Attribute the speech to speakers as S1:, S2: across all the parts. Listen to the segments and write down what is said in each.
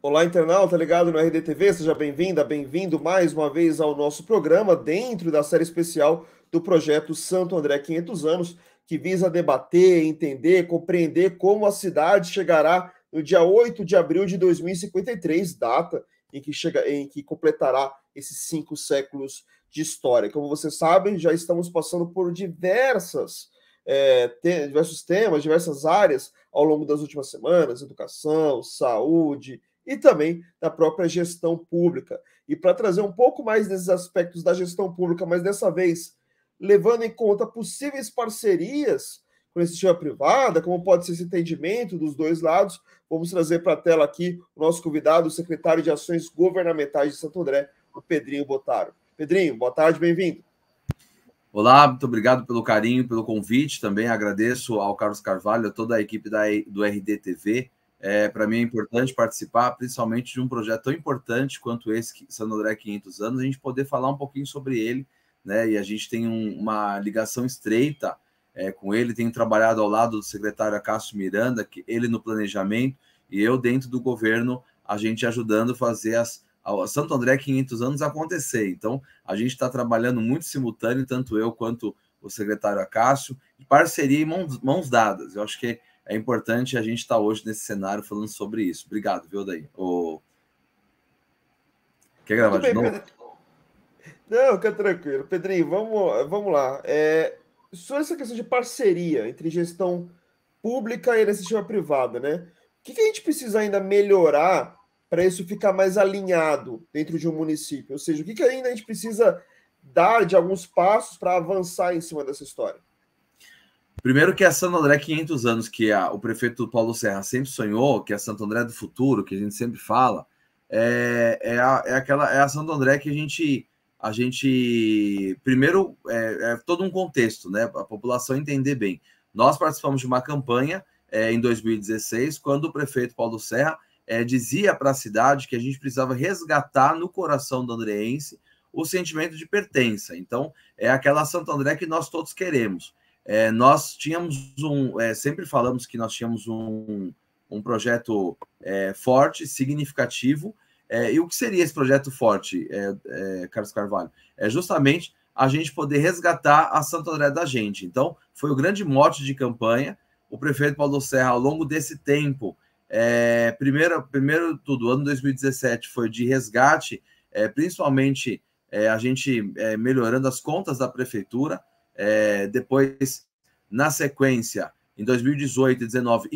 S1: Olá, internauta ligado no RDTV, seja bem-vinda, bem-vindo mais uma vez ao nosso programa dentro da série especial do projeto Santo André 500 anos, que visa debater, entender, compreender como a cidade chegará no dia 8 de abril de 2053, data em que chega em que completará esses cinco séculos de história. Como vocês sabem, já estamos passando por diversas é, te, diversos temas, diversas áreas ao longo das últimas semanas, educação, saúde, e também da própria gestão pública. E para trazer um pouco mais desses aspectos da gestão pública, mas dessa vez levando em conta possíveis parcerias com a iniciativa privada, como pode ser esse entendimento dos dois lados, vamos trazer para a tela aqui o nosso convidado, o secretário de Ações Governamentais de Santo André, o Pedrinho Botaro. Pedrinho, boa tarde, bem-vindo.
S2: Olá, muito obrigado pelo carinho, pelo convite. Também agradeço ao Carlos Carvalho, a toda a equipe da, do RDTV é, para mim é importante participar, principalmente de um projeto tão importante quanto esse, Santo André 500 anos, a gente poder falar um pouquinho sobre ele, né? E a gente tem um, uma ligação estreita é, com ele, tenho trabalhado ao lado do secretário Acácio Miranda, que ele no planejamento e eu dentro do governo, a gente ajudando a fazer as a Santo André 500 anos acontecer. Então, a gente está trabalhando muito simultâneo, tanto eu quanto o secretário Acácio, de parceria e mãos, mãos dadas. Eu acho que é importante a gente estar tá hoje nesse cenário falando sobre isso. Obrigado, viu, Daí? O... Quer gravar bem, de novo? Pedro...
S1: Não, fica tranquilo. Pedrinho, vamos, vamos lá. É, sobre essa questão de parceria entre gestão pública e iniciativa privada, né? O que, que a gente precisa ainda melhorar para isso ficar mais alinhado dentro de um município? Ou seja, o que, que ainda a gente precisa dar de alguns passos para avançar em cima dessa história?
S2: Primeiro que a é Santo André 500 anos, que a, o prefeito Paulo Serra sempre sonhou, que é Santo André do futuro, que a gente sempre fala, é, é, a, é aquela é a Santo André que a gente a gente primeiro é, é todo um contexto, né? A população entender bem. Nós participamos de uma campanha é, em 2016, quando o prefeito Paulo Serra é, dizia para a cidade que a gente precisava resgatar no coração do andreense o sentimento de pertença. Então, é aquela Santo André que nós todos queremos. É, nós tínhamos um, é, sempre falamos que nós tínhamos um, um projeto é, forte, significativo. É, e o que seria esse projeto forte, é, é, Carlos Carvalho? É justamente a gente poder resgatar a Santo André da gente. Então, foi o grande mote de campanha. O prefeito Paulo Serra, ao longo desse tempo, é, primeiro, primeiro tudo, ano 2017 foi de resgate, é, principalmente é, a gente melhorando as contas da prefeitura. É, depois, na sequência, em 2018 e 2019,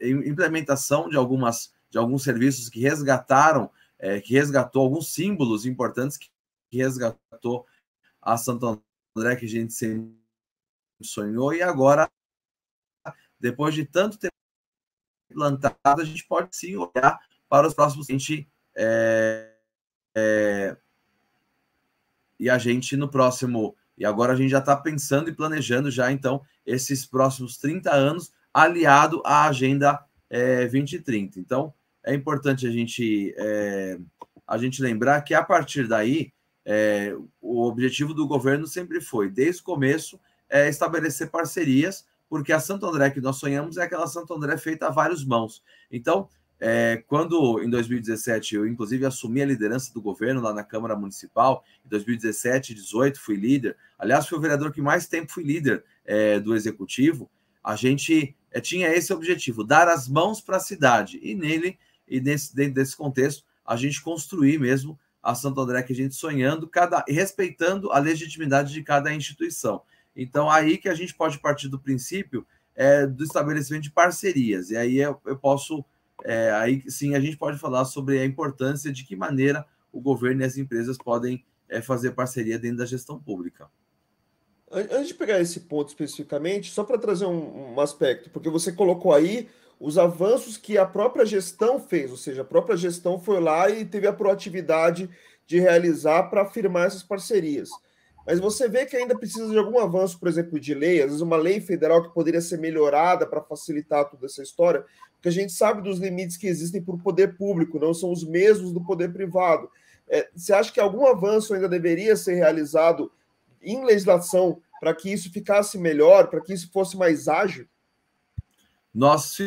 S2: implementação de, algumas, de alguns serviços que resgataram, é, que resgatou alguns símbolos importantes que, que resgatou a Santo André, que a gente sempre sonhou, e agora, depois de tanto tempo plantado, a gente pode sim olhar para os próximos. A gente, é, é, e a gente, no próximo e agora a gente já está pensando e planejando já, então, esses próximos 30 anos aliado à Agenda é, eh, 2030. Então, é importante a gente, é, a gente lembrar que, a partir daí, é, o objetivo do governo sempre foi, desde o começo, é estabelecer parcerias, porque a Santo André que nós sonhamos é aquela Santo André feita a vários mãos. Então, é, quando em 2017 eu, inclusive, assumi a liderança do governo lá na Câmara Municipal, em 2017 18 2018 fui líder. Aliás, fui o vereador que mais tempo fui líder é, do executivo. A gente é, tinha esse objetivo, dar as mãos para a cidade. E nele, e nesse, dentro desse contexto, a gente construir mesmo a Santo André que a gente sonhando, cada, respeitando a legitimidade de cada instituição. Então, aí que a gente pode partir do princípio é, do estabelecimento de parcerias. E aí eu, eu posso é, aí sim a gente pode falar sobre a importância de que maneira o governo e as empresas podem é, fazer parceria dentro da gestão pública.
S1: Antes de pegar esse ponto especificamente, só para trazer um, um, aspecto, porque você colocou aí os avanços que a própria gestão fez, ou seja, a própria gestão foi lá e teve a proatividade de realizar para firmar essas parcerias. Mas você vê que ainda precisa de algum avanço, por exemplo, de lei, às vezes uma lei federal que poderia ser melhorada para facilitar toda essa história, porque a gente sabe dos limites que existem para o poder público, não são os mesmos do poder privado. É, você acha que algum avanço ainda deveria ser realizado em legislação para que isso ficasse melhor, para que isso fosse mais ágil?
S2: Nós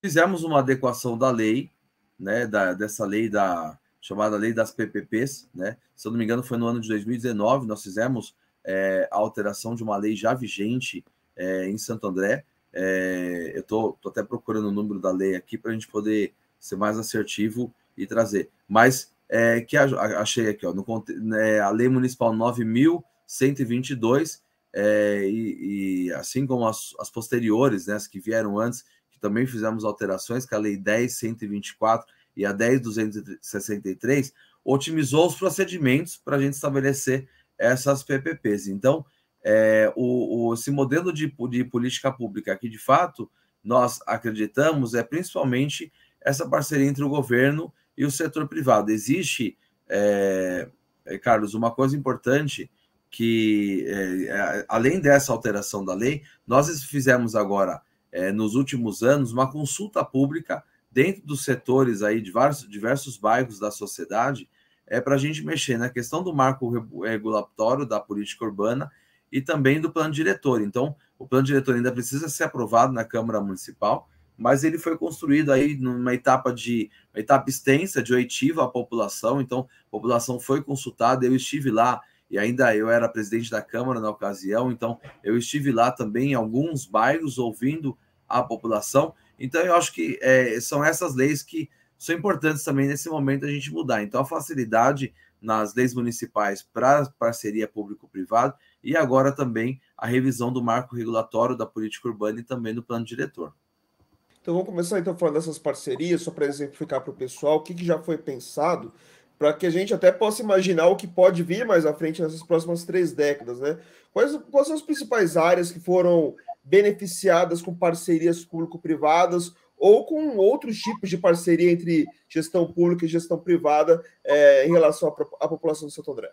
S2: fizemos uma adequação da lei, né, da, dessa lei da chamada Lei das PPPs, né? Se eu não me engano, foi no ano de 2019 nós fizemos é, a alteração de uma lei já vigente é, em Santo André. É, eu tô, tô até procurando o número da lei aqui para a gente poder ser mais assertivo e trazer. Mas é, que a, achei aqui, ó, no, né, a Lei Municipal 9122, é, e, e assim como as, as posteriores, né, as que vieram antes, que também fizemos alterações, que é a Lei 10124, e a 10.263 otimizou os procedimentos para a gente estabelecer essas PPPs. Então, é, o, o, esse modelo de, de política pública aqui, de fato, nós acreditamos é principalmente essa parceria entre o governo e o setor privado. Existe, é, é Carlos, uma coisa importante que, é, é, além dessa alteração da lei, nós fizemos agora, é, nos últimos anos, uma consulta pública dentro dos setores aí de vários, diversos bairros da sociedade, é para a gente mexer na questão do marco regulatório da política urbana e também do plano diretor. Então, o plano diretor ainda precisa ser aprovado na Câmara Municipal, mas ele foi construído aí numa etapa de uma etapa extensa de oitiva à população, então a população foi consultada, eu estive lá e ainda eu era presidente da Câmara na ocasião, então eu estive lá também em alguns bairros ouvindo a população então, eu acho que é, são essas leis que são importantes também nesse momento a gente mudar. Então, a facilidade nas leis municipais para parceria público-privado e agora também a revisão do marco regulatório da política urbana e também do plano diretor.
S1: Então, vamos começar então falando dessas parcerias, só para exemplificar para o pessoal o que, que já foi pensado, para que a gente até possa imaginar o que pode vir mais à frente nessas próximas três décadas, né? Quais, quais são as principais áreas que foram beneficiadas com parcerias público-privadas ou com outros tipos de parceria entre gestão pública e gestão privada é, em relação à, população de Santo André?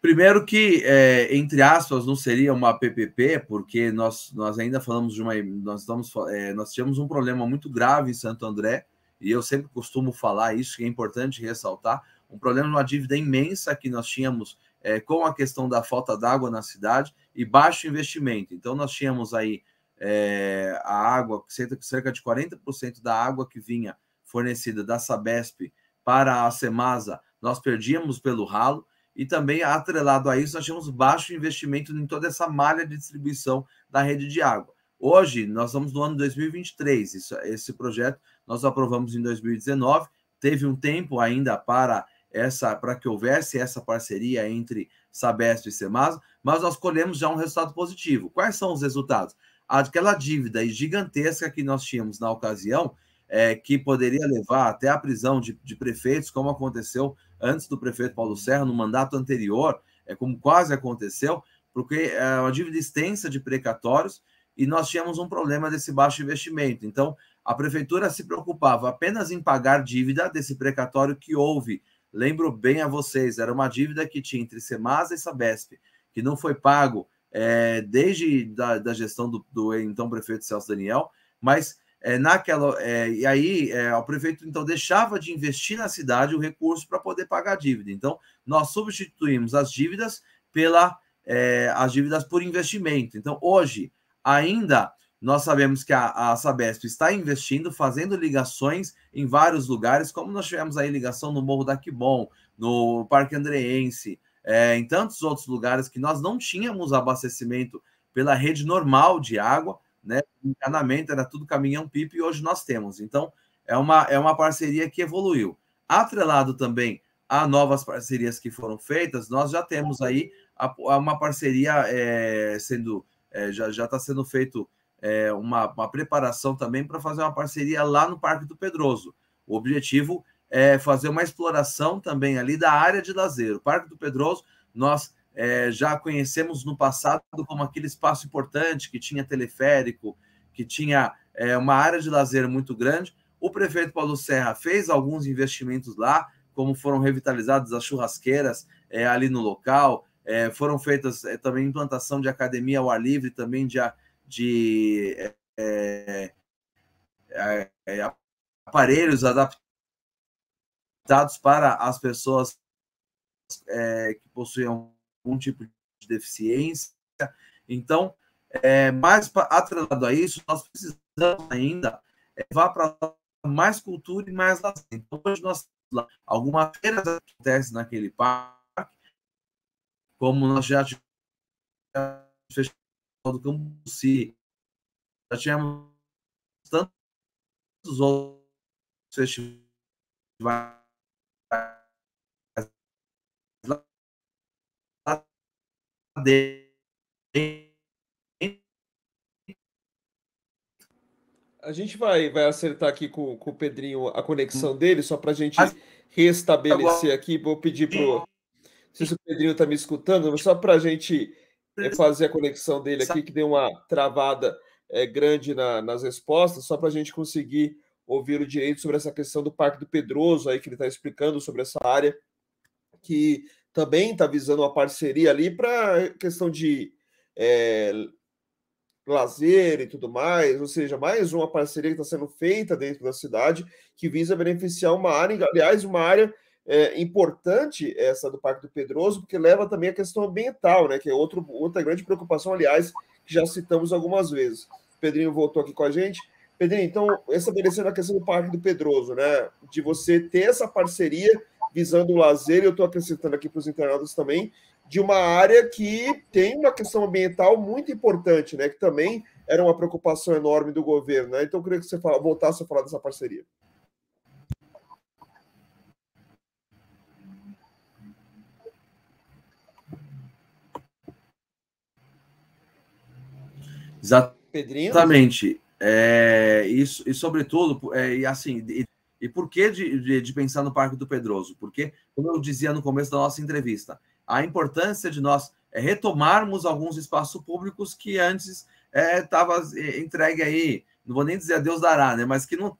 S2: Primeiro que, é, entre aspas, não seria uma PPP, porque nós, nós ainda falamos de uma... Nós, estamos, é, nós tínhamos um problema muito grave em Santo André, e eu sempre costumo falar isso, que é importante ressaltar, um problema de uma dívida imensa que nós tínhamos é, com a questão da falta d'água na cidade e baixo investimento. Então, nós tínhamos aí é, a água, cerca de 40% da água que vinha fornecida da Sabesp para a Semasa, nós perdíamos pelo ralo. E também, atrelado a isso, nós tínhamos baixo investimento em toda essa malha de distribuição da rede de água. Hoje, nós estamos no ano 2023. Isso, esse projeto nós aprovamos em 2019. Teve um tempo ainda para essa para que houvesse essa parceria entre Sabesp e Semasa, mas nós colhemos já um resultado positivo. Quais são os resultados? Aquela dívida gigantesca que nós tínhamos na ocasião, é, que poderia levar até a prisão de, de, prefeitos, como aconteceu antes do prefeito Paulo Serra, no mandato anterior, é, como quase aconteceu, porque é uma dívida extensa de precatórios e nós tínhamos um problema desse baixo investimento. Então, a prefeitura se preocupava apenas em pagar dívida desse precatório que houve. Lembro bem a vocês, era uma dívida que tinha entre Semasa e Sabesp que não foi pago é, desde da, da gestão do, do, então prefeito Celso Daniel, mas é, naquela é, e aí é, o prefeito então deixava de investir na cidade o recurso para poder pagar a dívida. Então nós substituímos as dívidas pela é, as dívidas por investimento. Então hoje ainda nós sabemos que a, a Sabesp está investindo, fazendo ligações em vários lugares, como nós tivemos aí ligação no Morro da Quibom, no Parque Andreense, é, em tantos outros lugares que nós não tínhamos abastecimento pela rede normal de água, né? Encanamento era tudo caminhão pipa e hoje nós temos. Então, é uma, é uma parceria que evoluiu. Atrelado também a novas parcerias que foram feitas, nós já temos aí a, a uma parceria é, sendo, é, já está sendo feito é, uma, uma preparação também para fazer uma parceria lá no Parque do Pedroso. O objetivo é, fazer uma exploração também ali da área de lazer. O Parque do Pedroso, nós é, já conhecemos no passado como aquele espaço importante que tinha teleférico, que tinha é, uma área de lazer muito grande. O prefeito Paulo Serra fez alguns investimentos lá, como foram revitalizadas as churrasqueiras é, ali no local, é, foram feitas é, também implantação de academia ao ar livre, também de, de é, aparelhos adaptados dados para as pessoas é, que possuem algum tipo de deficiência. Então, é, mais atrelado a isso, nós precisamos ainda levar eh, vá para mais cultura e mais lazer. Então, hoje nós algumas feiras acontecem naquele parque, como nós já tivemos o do Cambuci, já tínhamos tantos outros festivais
S1: A gente vai, vai acertar aqui com, com o Pedrinho a conexão dele, só para a gente restabelecer aqui. Vou pedir para o. se o Pedrinho está me escutando, mas só para a gente eh, fazer a conexão dele aqui, que deu uma travada é, grande na, nas respostas, só para a gente conseguir ouvir o direito sobre essa questão do Parque do Pedroso, aí que ele está explicando sobre essa área, que também está visando uma parceria ali para questão de é, lazer e tudo mais, ou seja, mais uma parceria que está sendo feita dentro da cidade que visa beneficiar uma área, aliás, uma área é, importante essa do Parque do Pedroso, porque leva também a questão ambiental, né? Que é outro, outra grande preocupação, aliás, que já citamos algumas vezes. O Pedrinho voltou aqui com a gente. Pedrinho, então, estabelecendo a questão do Parque do Pedroso, né? De você ter essa parceria visando o lazer, e eu estou acrescentando aqui para os internautas também, de uma área que tem uma questão ambiental muito importante, né? Que também era uma preocupação enorme do governo. Né? Então, eu queria que você fala, voltasse a falar dessa parceria.
S2: Exatamente. Pedrinho? Exatamente. É, e, e sobretudo, é, e assim, e e por que de, de, de, pensar no Parque do Pedroso? Porque, como eu dizia no começo da nossa entrevista, a importância de nós é, retomarmos alguns espaços públicos que antes estava é, é, entregue aí, não vou nem dizer adeus dará, né? Mas que não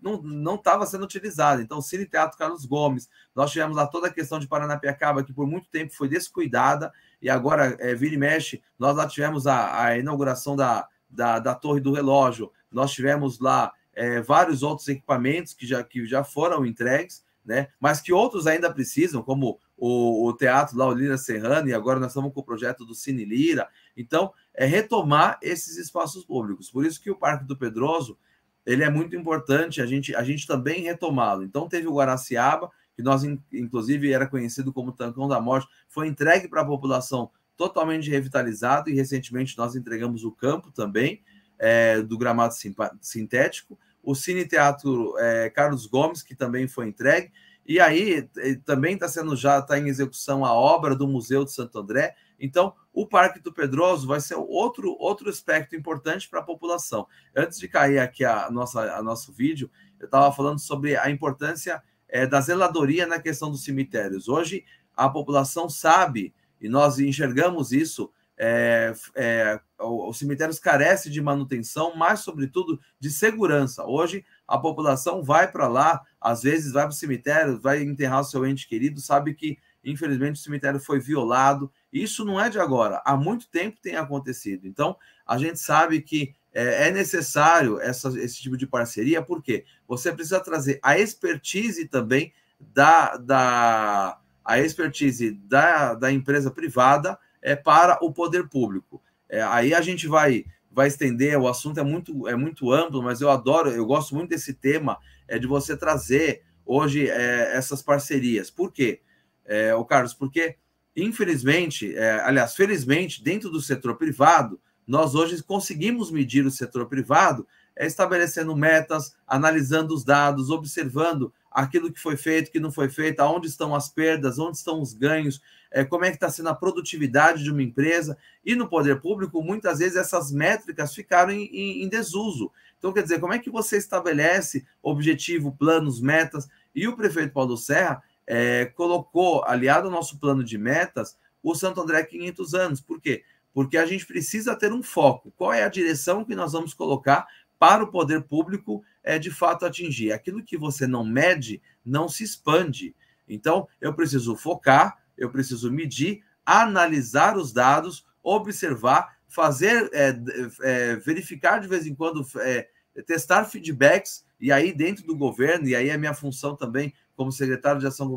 S2: estava não, não sendo utilizado. Então, Cine Teatro Carlos Gomes, nós tivemos lá toda a questão de Paranapiacaba, que por muito tempo foi descuidada, e agora, é, vira e mexe, nós lá tivemos a, a inauguração da, da, da Torre do Relógio, nós tivemos lá é, vários outros equipamentos que já, que já foram entregues, né? mas que outros ainda precisam, como o, o teatro da o Serrano, e agora nós estamos com o projeto do Cine Lira. Então, é retomar esses espaços públicos. Por isso que o Parque do Pedroso ele é muito importante a gente, a gente também retomá-lo. Então, teve o Guaraciaba, que nós, inclusive, era conhecido como Tancão da Morte, foi entregue para a população totalmente revitalizado e recentemente nós entregamos o campo também é, do gramado sintético, o Cine Teatro é, Carlos Gomes, que também foi entregue, e aí também está sendo já está em execução a obra do Museu de Santo André. Então, o Parque do Pedroso vai ser outro outro aspecto importante para a população. Antes de cair aqui a nossa a nosso vídeo, eu estava falando sobre a importância é, da zeladoria na questão dos cemitérios. Hoje a população sabe e nós enxergamos isso é, é, os cemitérios carecem de manutenção, mas, sobretudo, de segurança. Hoje, a população vai para lá, às vezes vai para o cemitério, vai enterrar o seu ente querido, sabe que, infelizmente, o cemitério foi violado. Isso não é de agora, há muito tempo tem acontecido. Então, a gente sabe que é, é necessário essa, esse tipo de parceria, porque você precisa trazer a expertise também da, da, a expertise da, da empresa privada é, para o poder público. É, aí a gente vai vai estender, o assunto é muito, é muito amplo, mas eu adoro, eu gosto muito desse tema, é de você trazer hoje é, essas parcerias. Por quê, é, o Carlos? Porque, infelizmente, é, aliás, felizmente, dentro do setor privado, nós hoje conseguimos medir o setor privado é estabelecendo metas, analisando os dados, observando aquilo que foi feito, que não foi feito, aonde estão as perdas, onde estão os ganhos, é, como é que está sendo a produtividade de uma empresa. E no poder público, muitas vezes essas métricas ficaram em, em, em desuso. Então, quer dizer, como é que você estabelece objetivo, planos, metas? E o prefeito Paulo Serra é, colocou, aliado ao nosso plano de metas, o Santo André 500 anos. Por quê? Porque a gente precisa ter um foco. Qual é a direção que nós vamos colocar para o poder público é de fato atingir. Aquilo que você não mede não se expande. Então, eu preciso focar, eu preciso medir, analisar os dados, observar, fazer, é, é, verificar de vez em quando, é, testar feedbacks, e aí dentro do governo, e aí a minha função também como secretário de Ação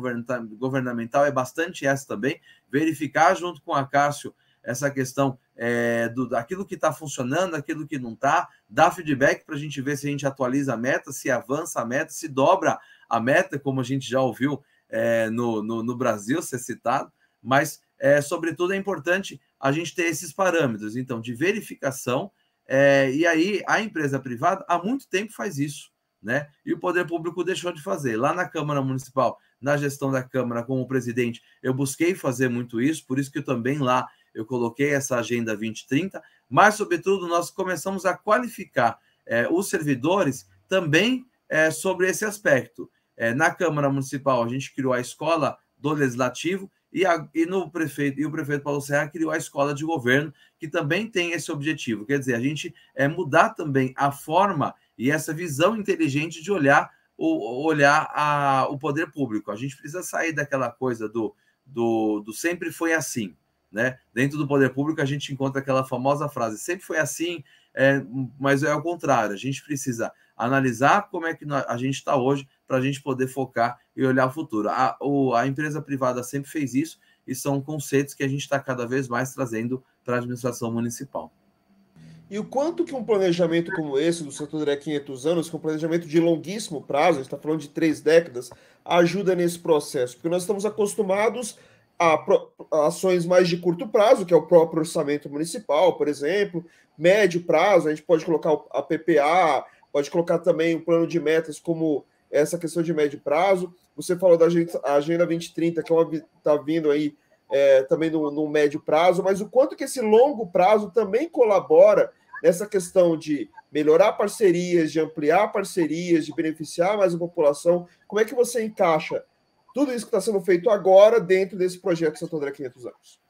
S2: Governamental é bastante essa também, verificar junto com a Cássio essa questão é, do, daquilo que está funcionando, aquilo que não está, dá feedback para a gente ver se a gente atualiza a meta, se avança a meta, se dobra a meta, como a gente já ouviu é, no, no, no, Brasil ser citado, mas, é, sobretudo, é importante a gente ter esses parâmetros, então, de verificação, é, e aí a empresa privada há muito tempo faz isso, né? E o poder público deixou de fazer. Lá na Câmara Municipal, na gestão da Câmara como presidente, eu busquei fazer muito isso, por isso que eu também lá eu coloquei essa Agenda 2030, mas, sobretudo, nós começamos a qualificar é, os servidores também é, sobre esse aspecto. É, na Câmara Municipal, a gente criou a escola do Legislativo e, a, e, no prefeito, e o prefeito Paulo Serra criou a escola de governo, que também tem esse objetivo. Quer dizer, a gente é, mudar também a forma e essa visão inteligente de olhar o, olhar a, o poder público. A gente precisa sair daquela coisa do, do, do sempre foi assim. Né? Dentro do poder público, a gente encontra aquela famosa frase: sempre foi assim, é, mas é ao contrário. A gente precisa analisar como é que a gente está hoje para a gente poder focar e olhar o futuro. A, o, a empresa privada sempre fez isso e são conceitos que a gente está cada vez mais trazendo para a administração municipal.
S1: E o quanto que um planejamento como esse do setor André 500 anos, que é um planejamento de longuíssimo prazo, a gente está falando de três décadas, ajuda nesse processo? Porque nós estamos acostumados a, ações mais de curto prazo, que é o próprio orçamento municipal, por exemplo, médio prazo, a gente pode colocar a PPA, pode colocar também o um plano de metas como essa questão de médio prazo. Você falou da Agenda 2030, que está é tá vindo aí é, também no, no, médio prazo, mas o quanto que esse longo prazo também colabora nessa questão de melhorar parcerias, de ampliar parcerias, de beneficiar mais a população. Como é que você encaixa tudo isso que está sendo feito agora dentro desse projeto Santo André 500 anos?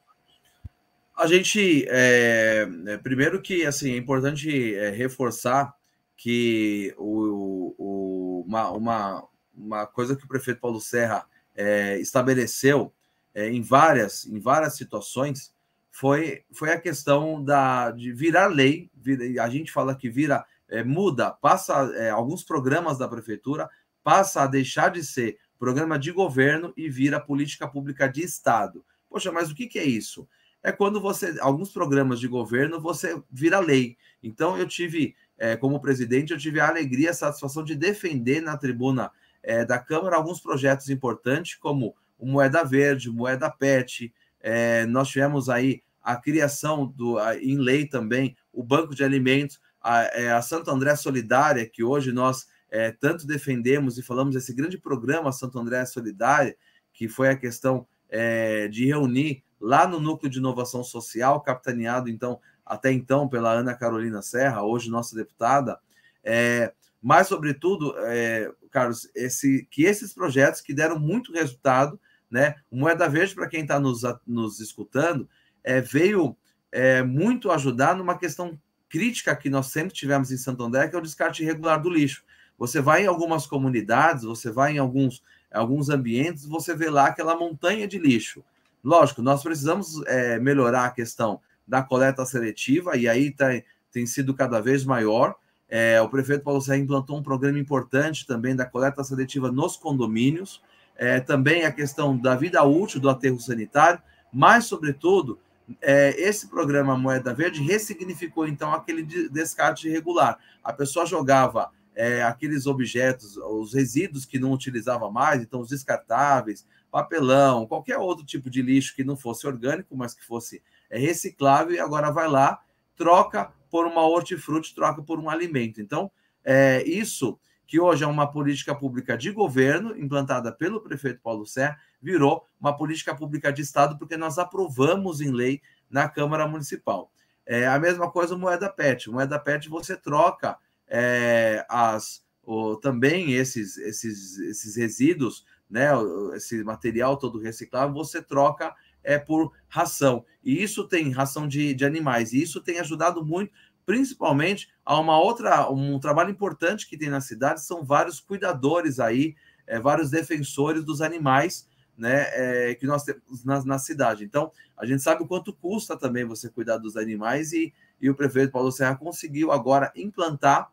S2: A gente, é, é, primeiro que assim, é importante é, reforçar que o, o, uma, uma, uma coisa que o prefeito Paulo Serra é, estabeleceu é, em, várias, em várias situações foi, foi a questão da, de virar lei, vira, a gente fala que vira, é, muda, passa alguns programas da prefeitura, passa a deixar de ser programa de governo e vira política pública de Estado. Poxa, mas o que, que é isso? É quando você, alguns programas de governo, você vira lei. Então, eu tive, é, como presidente, eu tive a alegria, a satisfação de defender na tribuna é, da Câmara alguns projetos importantes, como Moeda Verde, Moeda PET, é, nós tivemos aí a criação do, a, em lei também, o Banco de Alimentos, a, a Santo André Solidária, que hoje nós é, tanto defendemos e falamos esse grande programa Santo André Solidário, que foi a questão é, de reunir lá no Núcleo de Inovação Social, capitaneado então até então pela Ana Carolina Serra, hoje nossa deputada, é, mas sobretudo, é, Carlos, esse, que esses projetos que deram muito resultado, né? Moeda Verde, para quem está nos, nos escutando, é, veio é, muito ajudar numa questão crítica que nós sempre tivemos em Santo André, que é o descarte irregular do lixo. Você vai em algumas comunidades, você vai em alguns, alguns ambientes, você vê lá aquela montanha de lixo. Lógico, nós precisamos é, melhorar a questão da coleta seletiva, e aí tá, tem sido cada vez maior. É, o prefeito Paulo Serra implantou um programa importante também da coleta seletiva nos condomínios, é, também a questão da vida útil do aterro sanitário, mas, sobretudo, é, esse programa Moeda Verde ressignificou, então, aquele descarte irregular. A pessoa jogava é, aqueles objetos, os resíduos que não utilizava mais, então os descartáveis, papelão, qualquer outro tipo de lixo que não fosse orgânico, mas que fosse é, reciclável, e agora vai lá, troca por uma hortifruti, troca por um alimento. Então, é isso que hoje é uma política pública de governo, implantada pelo prefeito Paulo Serra, virou uma política pública de Estado, porque nós aprovamos em lei na Câmara Municipal. É a mesma coisa moeda PET. Moeda PET você troca é, as, o, também esses, esses, esses resíduos, né, esse material todo reciclável, você troca é, por ração. E isso tem ração de, de animais, e isso tem ajudado muito, principalmente a uma outra, um trabalho importante que tem na cidade, são vários cuidadores aí, é, vários defensores dos animais, né, é, que nós temos na, na, cidade. Então, a gente sabe o quanto custa também você cuidar dos animais e, e o prefeito Paulo Serra conseguiu agora implantar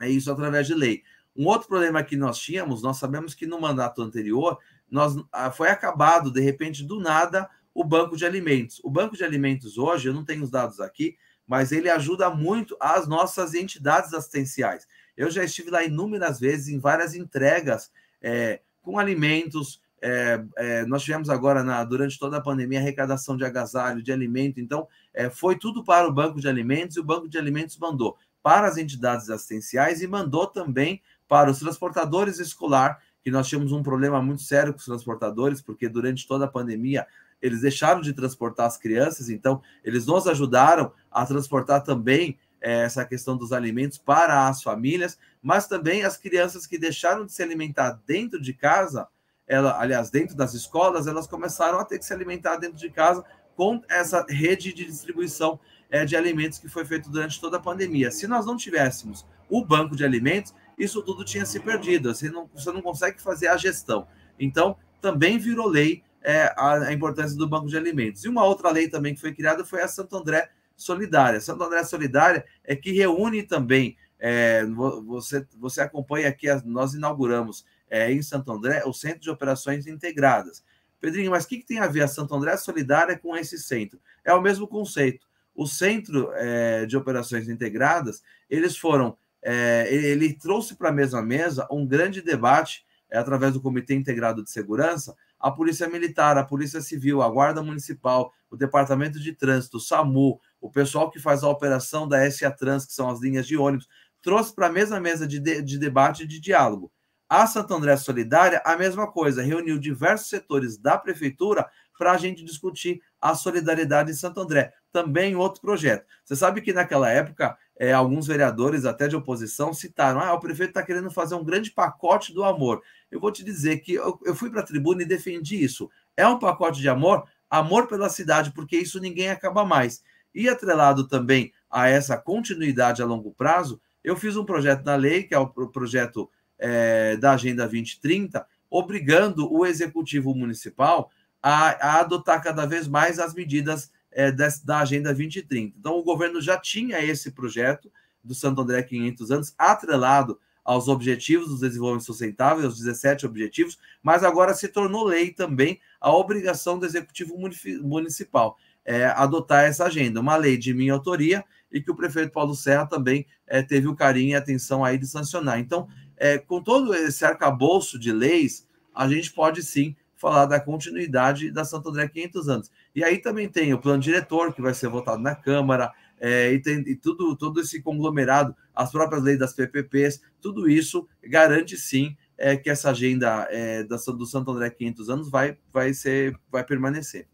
S2: é isso através de lei. Um outro problema que nós tínhamos, nós sabemos que no mandato anterior, nós ah, foi acabado, de repente, do nada, o banco de alimentos. O banco de alimentos hoje, eu não tenho os dados aqui, mas ele ajuda muito as nossas entidades assistenciais. Eu já estive lá inúmeras vezes em várias entregas é, com alimentos. É, é, nós tivemos agora, na, durante toda a pandemia, arrecadação de agasalho, de alimento. Então, é, foi tudo para o banco de alimentos e o banco de alimentos mandou para as entidades assistenciais e mandou também para os transportadores escolar, que nós tínhamos um problema muito sério com os transportadores, porque durante toda a pandemia eles deixaram de transportar as crianças, então eles nos ajudaram a transportar também é, essa questão dos alimentos para as famílias, mas também as crianças que deixaram de se alimentar dentro de casa, ela, aliás, dentro das escolas, elas começaram a ter que se alimentar dentro de casa com essa rede de distribuição é, de alimentos que foi feito durante toda a pandemia. Se nós não tivéssemos o banco de alimentos, isso tudo tinha se perdido. Você não, você não consegue fazer a gestão. Então, também virou lei é, a, a, importância do banco de alimentos. E uma outra lei também que foi criada foi a Santo André Solidária. Santo André Solidária é que reúne também. É, você, você acompanha aqui, nós inauguramos é, em Santo André o Centro de Operações Integradas. Pedrinho, mas o que, que tem a ver a Santo André Solidária com esse centro? É o mesmo conceito o Centro é, de Operações Integradas, eles foram, é, ele trouxe para a mesma mesa um grande debate é, através do Comitê Integrado de Segurança, a Polícia Militar, a Polícia Civil, a Guarda Municipal, o Departamento de Trânsito, o SAMU, o pessoal que faz a operação da SA Trans, que são as linhas de ônibus, trouxe para a mesma mesa de, de, de debate e de diálogo. A Santo André Solidária, a mesma coisa, reuniu diversos setores da prefeitura para a gente discutir a solidariedade em Santo André. Também outro projeto. Você sabe que naquela época, é, alguns vereadores, até de oposição, citaram: ah, o prefeito está querendo fazer um grande pacote do amor. Eu vou te dizer que eu, eu fui para a tribuna e defendi isso. É um pacote de amor, amor pela cidade, porque isso ninguém acaba mais. E atrelado também a essa continuidade a longo prazo, eu fiz um projeto na lei, que é o projeto é, da Agenda 2030, obrigando o executivo municipal a, a adotar cada vez mais as medidas é, des, da Agenda 2030. Então, o governo já tinha esse projeto do Santo André 500 anos atrelado aos Objetivos do Desenvolvimento Sustentável, aos 17 objetivos, mas agora se tornou lei também a obrigação do Executivo Municipal é, adotar essa agenda, uma lei de minha autoria e que o prefeito Paulo Serra também é, teve o carinho e atenção aí de sancionar. Então, é, com todo esse arcabouço de leis, a gente pode sim falar da continuidade da Santo André 500 anos. E aí também tem o plano diretor, que vai ser votado na Câmara, é, e, tem, e tudo, todo esse conglomerado, as próprias leis das PPPs, tudo isso garante sim é, que essa agenda é, da, do Santo André 500 anos vai, vai, ser, vai permanecer.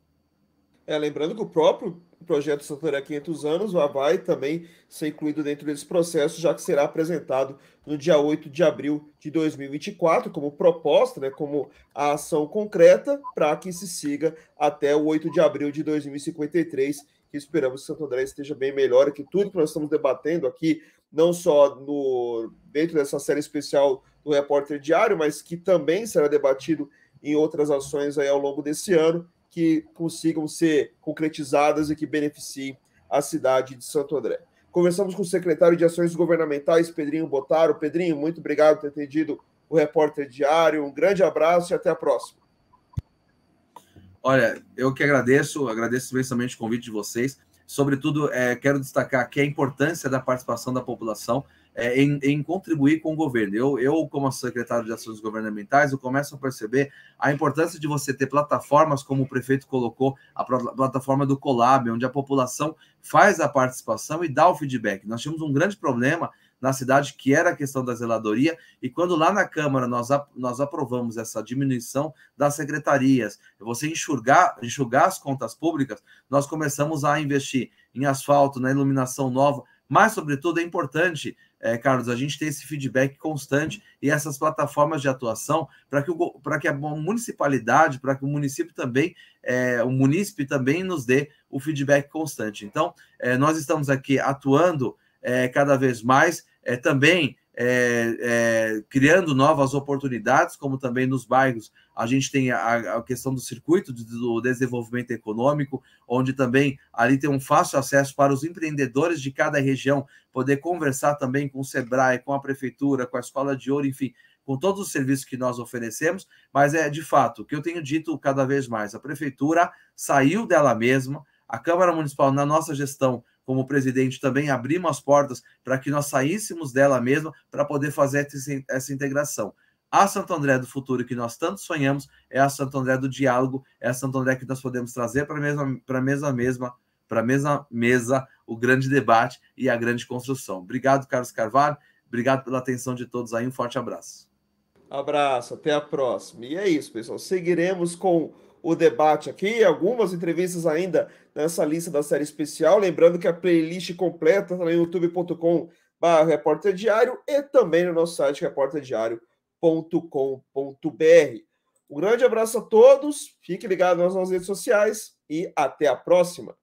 S1: É, lembrando que o próprio projeto André 500 anos vai também ser incluído dentro desse processo, já que será apresentado no dia 8 de abril de 2024 como proposta, né, como a ação concreta para que se siga até o 8 de abril de 2053, que esperamos que Santo André esteja bem melhor e que tudo que nós estamos debatendo aqui, não só no dentro dessa série especial do Repórter Diário, mas que também será debatido em outras ações aí ao longo desse ano, que consigam ser concretizadas e que beneficiem a cidade de Santo André. Conversamos com o secretário de Ações Governamentais, Pedrinho Botaro. Pedrinho, muito obrigado por ter atendido o Repórter Diário. Um grande abraço e até a próxima.
S2: Olha, eu que agradeço, agradeço imensamente o convite de vocês. Sobretudo, é, quero destacar aqui a importância da participação da população é, em, em, contribuir com o governo. Eu, eu, como secretário de Ações Governamentais, eu começo a perceber a importância de você ter plataformas, como o prefeito colocou, a plataforma do Colab, onde a população faz a participação e dá o feedback. Nós tínhamos um grande problema na cidade, que era a questão da zeladoria, e quando lá na Câmara nós, nós aprovamos essa diminuição das secretarias, você enxugar, enxugar as contas públicas, nós começamos a investir em asfalto, na iluminação nova, mas, sobretudo, é importante é, Carlos, a gente tem esse feedback constante e essas plataformas de atuação para que, que a municipalidade, para que o município também, é, o munícipe também nos dê o feedback constante. Então, é, nós estamos aqui atuando é, cada vez mais, é, também é, é, criando novas oportunidades, como também nos bairros. A gente tem a, a, questão do circuito do desenvolvimento econômico, onde também ali tem um fácil acesso para os empreendedores de cada região poder conversar também com o SEBRAE, com a prefeitura, com a escola de ouro, enfim, com todos os serviços que nós oferecemos. Mas é de fato o que eu tenho dito cada vez mais: a prefeitura saiu dela mesma, a Câmara Municipal, na nossa gestão, como presidente, também abrimos as portas para que nós saíssemos dela mesma para poder fazer essa integração. A Santo André do futuro que nós tanto sonhamos é a Santo André do diálogo, é a Santo André que nós podemos trazer para a mesma, para mesma, mesma, para mesma mesa o grande debate e a grande construção. Obrigado, Carlos Carvalho. Obrigado pela atenção de todos aí. Um forte abraço.
S1: Abraço, até a próxima. E é isso, pessoal. Seguiremos com o debate aqui, algumas entrevistas ainda nessa lista da série especial. Lembrando que a playlist completa está no youtube.com repórter diário e também no nosso site repórterdiário.com.br. Um grande abraço a todos, fique ligado nas nossas redes sociais e até a próxima.